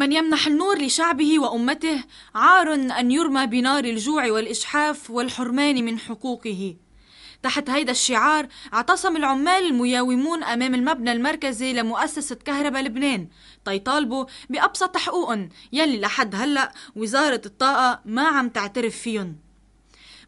من يمنح النور لشعبه وامته عار ان يرمى بنار الجوع والاشحاف والحرمان من حقوقه تحت هيدا الشعار اعتصم العمال المياومون امام المبنى المركزي لمؤسسه كهرباء لبنان تيطالبوا بابسط حقوق يلي لحد هلا وزاره الطاقه ما عم تعترف فيهم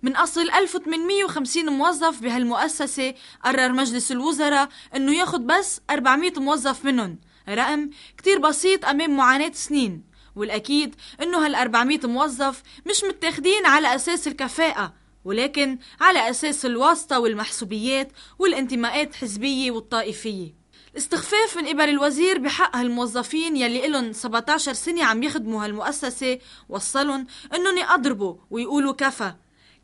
من أصل 1850 موظف بهالمؤسسة قرر مجلس الوزراء أنه ياخد بس 400 موظف منهم رقم كتير بسيط أمام معاناة سنين والأكيد إنه هال 400 موظف مش متاخدين على أساس الكفاءة ولكن على أساس الواسطة والمحسوبيات والانتماءات الحزبية والطائفية الاستخفاف من قبل الوزير بحق هالموظفين يلي إلن 17 سنة عم يخدموا هالمؤسسة وصلن إنهم يقضربوا ويقولوا كفى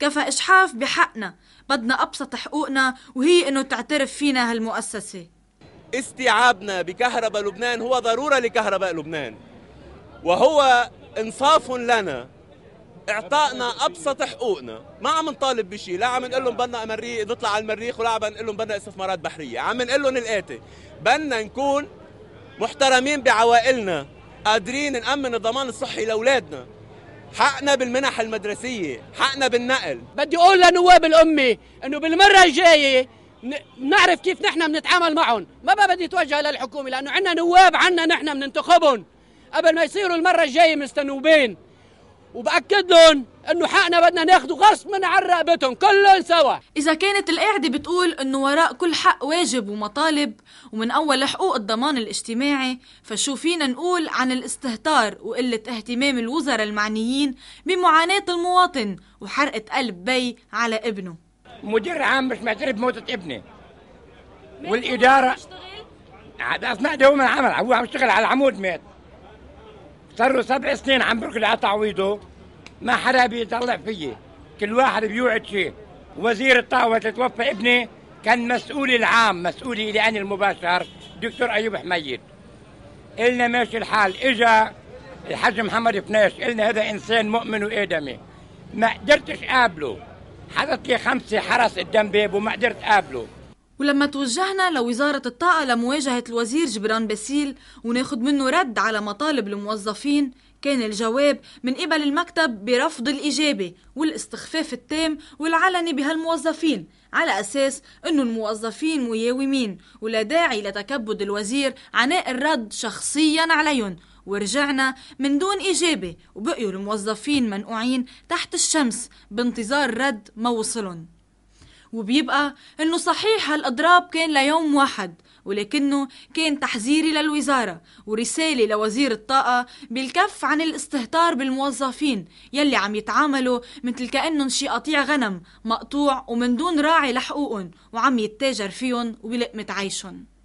كفى إجحاف بحقنا بدنا أبسط حقوقنا وهي إنه تعترف فينا هالمؤسسة استيعابنا بكهرباء لبنان هو ضرورة لكهرباء لبنان وهو إنصاف لنا اعطائنا ابسط حقوقنا ما عم نطالب بشيء لا عم نقول لهم بدنا امريك نطلع على المريخ ولا عم نقول لهم بدنا استثمارات بحريه عم نقول لهم الاتي بدنا نكون محترمين بعوائلنا قادرين نامن الضمان الصحي لاولادنا حقنا بالمنح المدرسيه حقنا بالنقل بدي اقول لنواب الامه انه بالمره الجايه نعرف كيف نحن بنتعامل معهم ما بقى بدي توجه للحكومه لانه عندنا نواب عنا نحن بننتخبهم قبل ما يصيروا المره الجايه مستنوبين وبأكد لهم انه حقنا بدنا ناخده غصب من عن رقبتهم كلهم سوا اذا كانت القاعده بتقول انه وراء كل حق واجب ومطالب ومن اول حقوق الضمان الاجتماعي فشو فينا نقول عن الاستهتار وقله اهتمام الوزراء المعنيين بمعاناه المواطن وحرقه قلب بي على ابنه مدير عام مش معترف بموتة ابني والإدارة أثناء دوام العمل هو عم يشتغل على العمود مات صار له سبع سنين عم بركض على تعويضه ما حدا بيطلع فيي كل واحد بيوعد شيء وزير الطاوة اللي توفى ابني كان مسؤولي العام مسؤولي لي أنا المباشر دكتور أيوب حميد قلنا ماشي الحال إجا الحاج محمد فناش قلنا هذا إنسان مؤمن وآدمي ما قدرتش أقابله حضرت لي خمسة حرس قدام باب وما قدرت قابله ولما توجهنا لوزارة الطاقة لمواجهة الوزير جبران باسيل وناخد منه رد على مطالب الموظفين كان الجواب من قبل المكتب برفض الإجابة والاستخفاف التام والعلني بهالموظفين على أساس أنه الموظفين مياومين ولا داعي لتكبد الوزير عناء الرد شخصيا عليهم ورجعنا من دون إجابة وبقيوا الموظفين منقوعين تحت الشمس بانتظار رد ما وصلن وبيبقى إنه صحيح هالأضراب كان ليوم واحد ولكنه كان تحذيري للوزارة ورسالة لوزير الطاقة بالكف عن الاستهتار بالموظفين يلي عم يتعاملوا مثل كأنهم شي قطيع غنم مقطوع ومن دون راعي لحقوقهم وعم يتاجر فيهم وبلقمة عيشهم